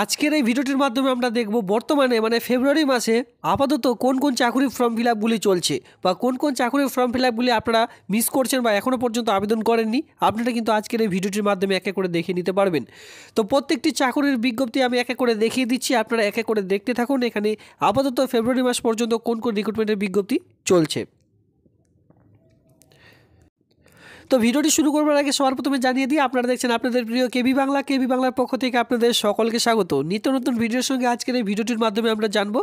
আজকের এই ভিডিওটির মাধ্যমে আমরা দেখব বর্তমানে মানে ফেব্রুয়ারি মাসে আপাতত কোন কোন চাকরির ফর্ম ফিল আপগুলি চলছে বা কোন কোন চাকরির ফর্ম ফিল আপগুলি আপনারা মিস করছেন বা এখনও পর্যন্ত আবেদন করেননি আপনারা কিন্তু আজকের এই ভিডিওটির মাধ্যমে এক এক করে দেখে নিতে পারবেন তো প্রত্যেকটি চাকরির বিজ্ঞপ্তি আমি এক এক করে দেখিয়ে দিচ্ছি আপনারা এক এক করে দেখতে থাকুন এখানে আপাতত ফেব্রুয়ারি মাস পর্যন্ত কোন কোন রিক্রুটমেন্টের বিজ্ঞপ্তি চলছে তো ভিডিওটি শুরু করবার আগে সবার প্রথমে জানিয়ে দিই আপনারা দেখছেন আপনাদের প্রিয় কেবি বাংলা কেবি বাংলার পক্ষ থেকে আপনাদের সকলকে স্বাগত নিত্য নতুন ভিডিওর সঙ্গে আজকের এই ভিডিওটির মাধ্যমে আমরা জানবো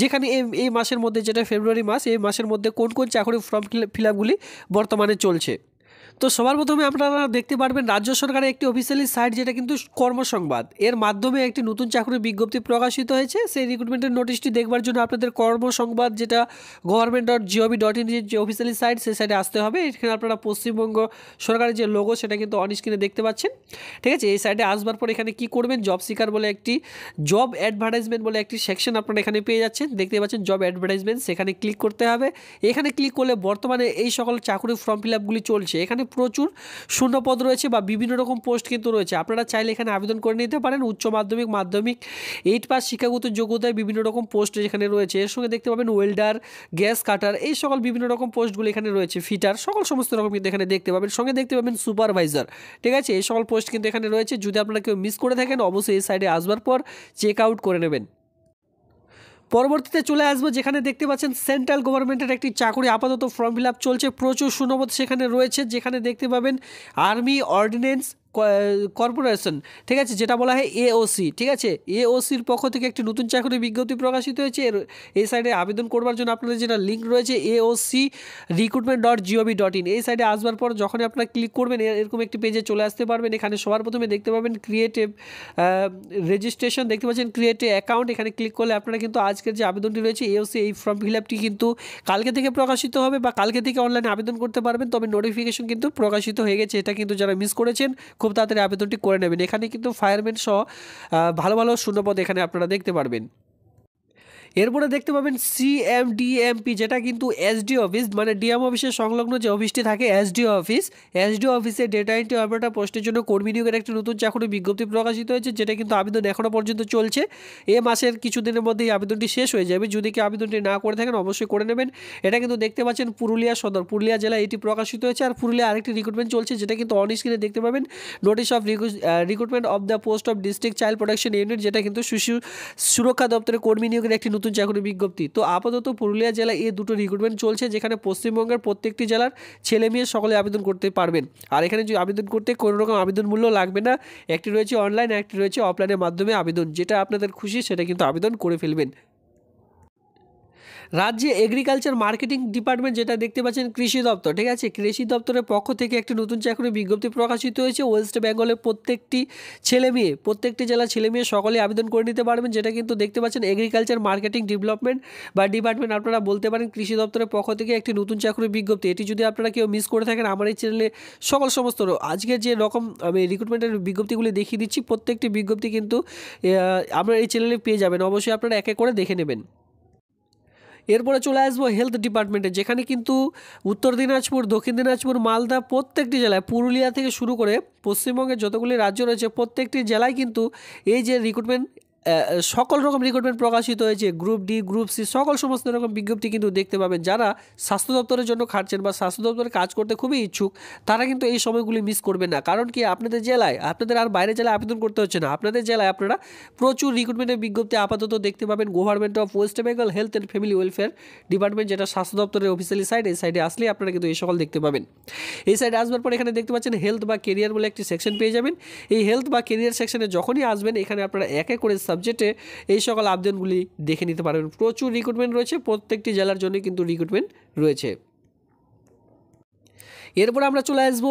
যেখানে এই মাসের মধ্যে যেটা ফেব্রুয়ারি মাস এই মাসের মধ্যে কোন কোন চাকরির ফর্ম ফিল আপগুলি বর্তমানে চলছে তো সবার প্রথমে আপনারা দেখতে পারবেন রাজ্য সরকারের একটি অফিসিয়ালি সাইট যেটা কিন্তু কর্মসংবাদ এর মাধ্যমে একটি নতুন চাকরির বিজ্ঞপ্তি প্রকাশিত হয়েছে সেই রিক্রুটমেন্টের নোটিশটি দেখবার জন্য আপনাদের কর্মসংবাদ যেটা government dot gov dot in যে অফিসিয়ালি সাইট সেই সাইটে আসতে হবে এখানে আপনারা পশ্চিমবঙ্গ সরকারের যে লোগো সেটা কিন্তু অন দেখতে পাচ্ছেন ঠিক আছে এই সাইটে আসবার পর এখানে কি করবেন জব সিকার বলে একটি জব অ্যাডভার্টাইজমেন্ট বলে একটি সেকশন আপনারা এখানে পেয়ে যাচ্ছেন দেখতে পাচ্ছেন জব অ্যাডভার্টাইজমেন্ট সেখানে ক্লিক করতে হবে এখানে ক্লিক করলে বর্তমানে এই সকল চাকরির ফর্ম ফিল আপগুলি চলছে এখানে প্রচুর শূন্যপদ রয়েছে বা বিভিন্ন রকম পোস্ট কিন্তু রয়েছে আপনারা চাইলে এখানে আবেদন করে নিতে পারেন উচ্চ মাধ্যমিক মাধ্যমিক এইট পাস শিক্ষাগত যোগ্যতায় বিভিন্ন রকম পোস্ট যেখানে রয়েছে এর সঙ্গে দেখতে পাবেন ওয়েল্ডার গ্যাস কাটার এই সকল বিভিন্ন রকম পোস্টগুলো এখানে রয়েছে ফিটার সকল সমস্ত রকম কিন্তু এখানে দেখতে পাবেন সঙ্গে দেখতে পাবেন সুপারভাইজার ঠিক আছে এই সকল পোস্ট কিন্তু এখানে রয়েছে যদি আপনারা কেউ মিস করে থাকেন অবশ্যই এই সাইডে আসবার পর চেক আউট করে নেবেন পরবর্তীতে চলে আসবো যেখানে দেখতে পাচ্ছেন সেন্ট্রাল গভর্নমেন্টের একটি চাকরি আপাতত ফর্ম ফিল চলছে প্রচুর সুনবদ সেখানে রয়েছে যেখানে দেখতে পাবেন আর্মি অর্ডিন্যান্স কর্পোরেশন ঠিক আছে যেটা বলা হয় এওসি ঠিক আছে এওসির পক্ষ থেকে একটি নতুন চাকরি বিজ্ঞপ্তি প্রকাশিত হয়েছে এর এই সাইডে আবেদন করবার জন্য আপনাদের যেটা লিঙ্ক রয়েছে AOC recruitment dot gov dot in এই সাইডে আসবার পর যখনই আপনারা ক্লিক করবেন এরকম একটি পেজে চলে আসতে পারবেন এখানে সবার প্রথমে দেখতে পাবেন ক্রিয়েটিভ রেজিস্ট্রেশন দেখতে পাচ্ছেন ক্রিয়েটিভ অ্যাকাউন্ট এখানে ক্লিক করলে আপনারা কিন্তু আজকের যে আবেদনটি রয়েছে এওসি এই ফর্ম ফিল আপটি কিন্তু কালকে থেকে প্রকাশিত হবে বা কালকে থেকে অনলাইনে আবেদন করতে পারবেন তবে নোটিফিকেশন কিন্তু প্রকাশিত হয়ে গেছে এটা কিন্তু যারা মিস করেছেন খুব তাড়াতাড়ি আবেদনটি করে নেবেন এখানে কিন্তু ফায়ারম্যান সহ ভালো ভালো শূন্যপদ এখানে আপনারা দেখতে পারবেন এরপরে দেখতে পাবেন সিএমডিএমপি যেটা কিন্তু এসডি অফিস মানে ডিএম অফিসের সংলগ্ন যে অফিসটি থাকে এসডি অফিস এসডি অফিসে ডেটা এন্ট্রি অপারেটর পোস্টের জন্য কর্মী নিয়োগের একটি নতুন চাকরি বিজ্ঞপ্তি প্রকাশিত হয়েছে যেটা কিন্তু আবেদন এখনও পর্যন্ত চলছে এ মাসের কিছুদিনের মধ্যেই আবেদনটি শেষ হয়ে যাবে যদি কি আবেদনটি না করে থাকেন অবশ্যই করে নেবেন এটা কিন্তু দেখতে পাচ্ছেন পুরুলিয়া সদর পুরুলিয়া জেলায় এটি প্রকাশিত হয়েছে আর পুরুলিয়া আরেকটি রিক্রুটমেন্ট চলছে যেটা কিন্তু অনস্ক্রিনে দেখতে পাবেন notice of recruitment of the post of district child protection unit যেটা কিন্তু শিশু সুরক্ষা দপ্তরের কর্মী নিয়োগের একটি নতুন চাকরি বিজ্ঞপ্তি তো আপাতত পুরুলিয়া জেলায় এই দুটো রিক্রুটমেন্ট চলছে যেখানে পশ্চিমবঙ্গের প্রত্যেকটি জেলার ছেলে মেয়ে সকলে আবেদন করতে পারবেন আর এখানে যদি আবেদন করতে কোনো রকম আবেদন মূল্য লাগবে না একটি রয়েছে অনলাইন একটি রয়েছে অফলাইনের মাধ্যমে আবেদন যেটা আপনাদের খুশি সেটা কিন্তু আবেদন করে ফেলবেন রাজ্যে এগ্রিকালচার মার্কেটিং ডিপার্টমেন্ট যেটা দেখতে পাচ্ছেন কৃষি দপ্তর ঠিক আছে কৃষি দপ্তরের পক্ষ থেকে একটি নতুন চাকরির বিজ্ঞপ্তি প্রকাশিত হয়েছে ওয়েস্ট বেঙ্গলের প্রত্যেকটি ছেলে মেয়ে প্রত্যেকটি জেলা ছেলে মেয়ে সকলে আবেদন করে নিতে পারবেন যেটা কিন্তু দেখতে পাচ্ছেন এগ্রিকালচার মার্কেটিং ডেভেলপমেন্ট বা ডিপার্টমেন্ট আপনারা বলতে পারেন কৃষি দপ্তরের পক্ষ থেকে একটি নতুন চাকরির বিজ্ঞপ্তি এটি যদি আপনারা কেউ মিস করে থাকেন আমার এই চ্যানেলে সকল সমস্ত আজকে যে রকম আমি রিক্রুটমেন্টের বিজ্ঞপ্তিগুলি দেখিয়ে দিচ্ছি প্রত্যেকটি বিজ্ঞপ্তি কিন্তু আপনারা এই চ্যানেলে পেয়ে যাবেন অবশ্যই আপনারা একে করে দেখে নেবেন এরপরে চলে আসবো হেলথ ডিপার্টমেন্টে যেখানে কিন্তু উত্তর দিনাজপুর দক্ষিণ দিনাজপুর মালদা প্রত্যেকটি জেলায় পুরুলিয়া থেকে শুরু করে পশ্চিমবঙ্গের যতগুলি রাজ্য রয়েছে প্রত্যেকটি জেলায় কিন্তু এই যে রিক্রুটমেন্ট সকল রকম রিক্রুটমেন্ট প্রকাশিত হয়েছে গ্রুপ ডি গ্রুপ সি সকল সমস্ত রকম বিজ্ঞপ্তি কিন্তু দেখতে পাবেন যারা স্বাস্থ্য দপ্তরের জন্য খাটছেন বা স্বাস্থ্য দপ্তরে কাজ করতে খুবই ইচ্ছুক তারা কিন্তু এই সময়গুলি মিস করবেন না কারণ কি আপনাদের জেলায় আপনাদের আর বাইরে জেলায় আবেদন করতে হচ্ছে না আপনাদের জেলায় আপনারা প্রচুর রিক্রুটমেন্টের বিজ্ঞপ্তি আপাতত দেখতে পাবেন government of West Bengal health and family welfare department যেটা স্বাস্থ্য দপ্তরের অফিসিয়ালি সাইড এই সাইডে আসলেই আপনারা কিন্তু এই সকল দেখতে পাবেন এই সাইডে আসবার পর এখানে দেখতে পাচ্ছেন হেলথ বা কেরিয়ার বলে একটি সেকশন পেয়ে যাবেন এই হেলথ বা কেরিয়ার সেকশনে যখনই আসবেন এখানে আপনারা একে করে সাবজেক্টে এই সকল আবেদনগুলি দেখে নিতে পারবেন প্রচুর রিক্রুটমেন্ট রয়েছে প্রত্যেকটি জেলার জন্য কিন্তু রিক্রুটমেন্ট রয়েছে এরপর আমরা চলে আসবো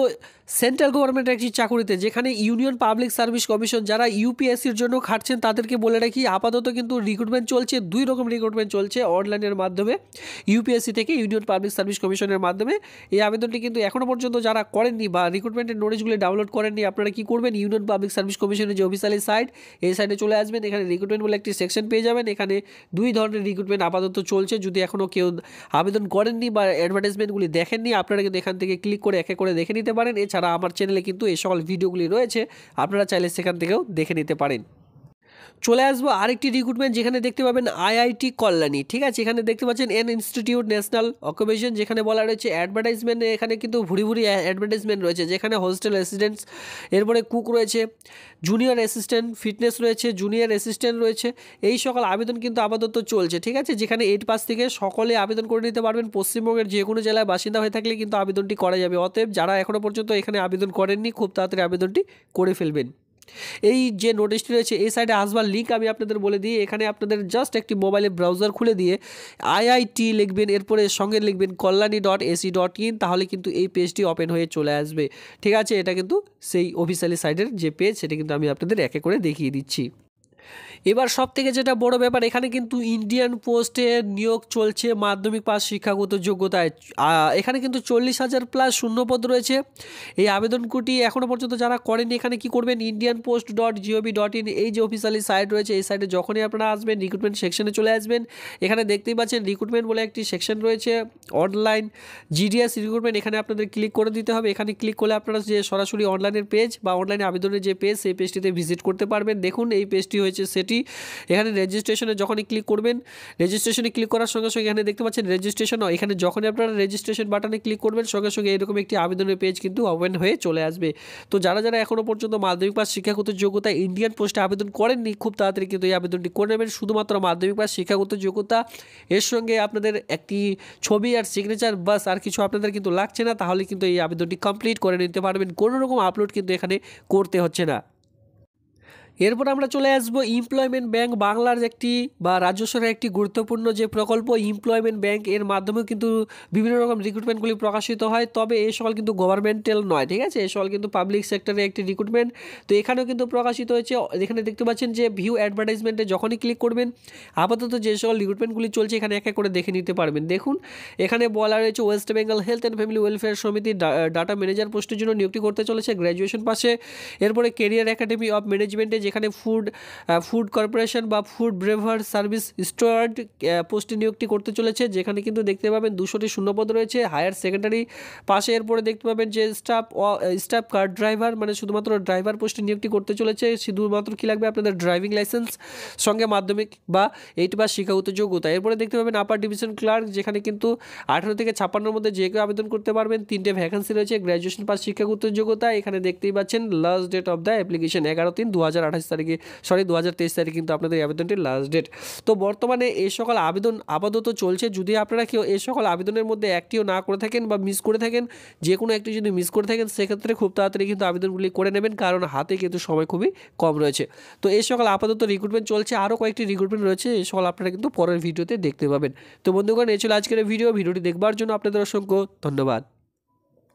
সেন্ট্রাল গভর্নমেন্টের একটি চাকুরিতে যেখানে ইউনিয়ন পাবলিক সার্ভিস কমিশন যারা ইউপিএসসির জন্য খাটছেন তাদেরকে বলে রাখি আপাতত কিন্তু রিক্রুটমেন্ট চলছে দুই রকম রিক্রুটমেন্ট চলছে অনলাইনের মাধ্যমে ইউপিএসসি থেকে ইউনিয়ন পাবলিক সার্ভিস কমিশনের মাধ্যমে এই আবেদনটি কিন্তু এখনও পর্যন্ত যারা করেননি বা রিক্রুটমেন্টের নোটিশগুলি ডাউনলোড করেননি আপনারা কি করবেন ইউনিয়ন পাবলিক সার্ভিস কমিশনের যে অফিসিয়ালি সাইট এই সাইটে চলে আসবেন এখানে রিক্রুটমেন্ট বলে একটি সেকশন পেয়ে যাবেন এখানে দুই ধরনের রিক্রুটমেন্ট আপাতত চলছে যদি এখনও কেউ আবেদন করেননি বা অ্যাডভার্টাইজমেন্টগুলি দেখেননি আপনারা কিন্তু এখান থেকে ক্লিক করে একে করে দেখে নিতে পারেন এছাড়া এছাড়া আমার চ্যানেলে কিন্তু এই সকল ভিডিওগুলি রয়েছে আপনারা চাইলে সেখান থেকেও দেখে নিতে পারেন চলে আসবো আরেকটি রিক্রুটমেন্ট যেখানে দেখতে পাবেন আইআইটি কল্যাণী ঠিক আছে এখানে দেখতে পাচ্ছেন এন ইনস্টিটিউট ন্যাশনাল অকুপেশন যেখানে বলা রয়েছে অ্যাডভার্টাইজমেন্ট এখানে কিন্তু ভুড়ি ভুড়ি অ্যাডভার্টাইজমেন্ট রয়েছে যেখানে হোস্টেল অ্যাসিস্ট্যান্টস এরপরে কুক রয়েছে জুনিয়র অ্যাসিস্ট্যান্ট ফিটনেস রয়েছে জুনিয়র অ্যাসিস্ট্যান্ট রয়েছে এই সকল আবেদন কিন্তু আপাতত চলছে ঠিক আছে যেখানে এইট পাস থেকে সকলে আবেদন করে নিতে পারবেন পশ্চিমবঙ্গের যে কোনো জেলায় বাসিন্দা হয়ে থাকলে কিন্তু আবেদনটি করা যাবে অতএব যারা এখনও পর্যন্ত এখানে আবেদন করেননি খুব তাড়াতাড়ি আবেদনটি করে ফেলবেন এই যে নোটিশটি রয়েছে এই সাইডে আসবার লিঙ্ক আমি আপনাদের বলে দিই এখানে আপনাদের জাস্ট একটি মোবাইলে ব্রাউজার খুলে দিয়ে আইআইটি লিখবেন এরপরে সঙ্গে লিখবেন Kalyani dot AC dot in তাহলে কিন্তু এই পেজটি ওপেন হয়ে চলে আসবে ঠিক আছে এটা কিন্তু সেই অফিসিয়ালি সাইডের যে পেজ সেটা কিন্তু আমি আপনাদের একে করে দেখিয়ে দিচ্ছি এবার সব থেকে যেটা বড় ব্যাপার এখানে কিন্তু ইন্ডিয়ান পোস্টে নিয়োগ চলছে মাধ্যমিক পাস শিক্ষাগত যোগ্যতায় এখানে কিন্তু চল্লিশ হাজার প্লাস শূন্যপদ রয়েছে এই আবেদনকুটি এখনও পর্যন্ত যারা করেনি এখানে কি করবেন Indian post dot gov dot in এই যে অফিসিয়ালি সাইট রয়েছে এই সাইটে যখনই আপনারা আসবেন রিক্রুটমেন্ট সেকশনে চলে আসবেন এখানে দেখতেই পাচ্ছেন রিক্রুটমেন্ট বলে একটি সেকশন রয়েছে অনলাইন জিডিএস রিক্রুটমেন্ট এখানে আপনাদের ক্লিক করে দিতে হবে এখানে ক্লিক করলে আপনারা যে সরাসরি অনলাইনের পেজ বা অনলাইনে আবেদনের যে পেজ সেই পেজটিতে ভিজিট করতে পারবেন দেখুন এই পেজটি হয়েছে সেট সেটি এখানে রেজিস্ট্রেশনে যখনই ক্লিক করবেন রেজিস্ট্রেশনে ক্লিক করার সঙ্গে সঙ্গে এখানে দেখতে পাচ্ছেন রেজিস্ট্রেশন এখানে যখনই আপনারা রেজিস্ট্রেশন বাটনে ক্লিক করবেন সঙ্গে সঙ্গে এরকম একটি আবেদনের পেজ কিন্তু ওপেন হয়ে চলে আসবে তো যারা যারা এখনও পর্যন্ত মাধ্যমিক পাশ শিক্ষাগত যোগ্যতা ইন্ডিয়ান পোস্টে আবেদন করেননি খুব তাড়াতাড়ি কিন্তু এই আবেদনটি করে নেবেন শুধুমাত্র মাধ্যমিক পাশ শিক্ষাগত যোগ্যতা এর সঙ্গে আপনাদের একটি ছবি আর সিগনেচার বাস আর কিছু আপনাদের কিন্তু লাগছে না তাহলে কিন্তু এই আবেদনটি কমপ্লিট করে নিতে পারবেন কোনো রকম আপলোড কিন্তু এখানে করতে হচ্ছে না এরপর আমরা চলে আসব এমপ্লয়মেন্ট ব্যাংক বাংলার একটি বা রাজ্য সরকারের একটি গুরুত্বপূর্ণ যে প্রকল্প এমপ্লয়মেন্ট ব্যাংক এর মাধ্যমে কিন্তু বিভিন্ন রকম রিক্রুটমেন্টগুলি প্রকাশিত হয় তবে এই সকল কিন্তু গভর্নমেন্টাল নয় ঠিক আছে এই সকল কিন্তু পাবলিক সেক্টরে একটি রিক্রুটমেন্ট তো এখানেও কিন্তু প্রকাশিত হয়েছে এখানে দেখতে পাচ্ছেন যে ভিউ অ্যাডভার্টাইজমেন্টে যখনই ক্লিক করবেন আপাতত যে সকল রিক্রুটমেন্টগুলি চলছে এখানে এক এক করে দেখে নিতে পারবেন দেখুন এখানে বলা রয়েছে West Bengal health and family welfare সমিতি ডাটা ম্যানেজার পোস্টের জন্য নিয়োগটি করতে চলেছে গ্র্যাজুয়েশন পাশে এরপরে কেরিয়ার একাডেমি অফ ম্যানেজমেন্টে যেখানে ফুড ফুড কর্পোরেশন বা ফুড ব্রেভার সার্ভিস স্টোয়ার্ড পোস্টে নিয়োগটি করতে চলেছে যেখানে কিন্তু দেখতে পাবেন দুশোটি শূন্যপদ রয়েছে হায়ার সেকেন্ডারি পাশে এরপরে দেখতে পাবেন যে স্টাফ স্টাফ কার ড্রাইভার মানে শুধুমাত্র ড্রাইভার পোস্টে নিয়োগটি করতে চলেছে শুধুমাত্র কী লাগবে আপনাদের ড্রাইভিং লাইসেন্স সঙ্গে মাধ্যমিক বা এইট বা শিক্ষাগত যোগ্যতা এরপরে দেখতে পাবেন আপার ডিভিশন ক্লার্ক যেখানে কিন্তু আঠেরো থেকে ছাপ্পান্নর মধ্যে যে কেউ আবেদন করতে পারবেন তিনটে ভ্যাকান্সি রয়েছে গ্র্যাজুয়েশন পাস শিক্ষাগত যোগ্যতা এখানে দেখতেই পাচ্ছেন last date of the application এগারো তিন দু হাজার আঠাশ তারিখে সরি দু হাজার তেইশ তারিখ কিন্তু আপনাদের আবেদনটির লাস্ট ডেট তো বর্তমানে এই সকল আবেদন আপাতত চলছে যদি আপনারা কেউ এ সকল আবেদনের মধ্যে একটিও না করে থাকেন বা মিস করে থাকেন যে কোনো একটি যদি মিস করে থাকেন সেক্ষেত্রে খুব তাড়াতাড়ি কিন্তু আবেদনগুলি করে নেবেন কারণ হাতে কিন্তু সময় খুবই কম রয়েছে তো এই সকল আপাতত রিক্রুটমেন্ট চলছে আরও কয়েকটি রিক্রুটমেন্ট রয়েছে এ সকল আপনারা কিন্তু পরের ভিডিওতে দেখতে পাবেন তো বন্ধুগণ এ ছিল আজকের ভিডিও ভিডিওটি দেখবার জন্য আপনাদের অসংখ্য ধন্যবাদ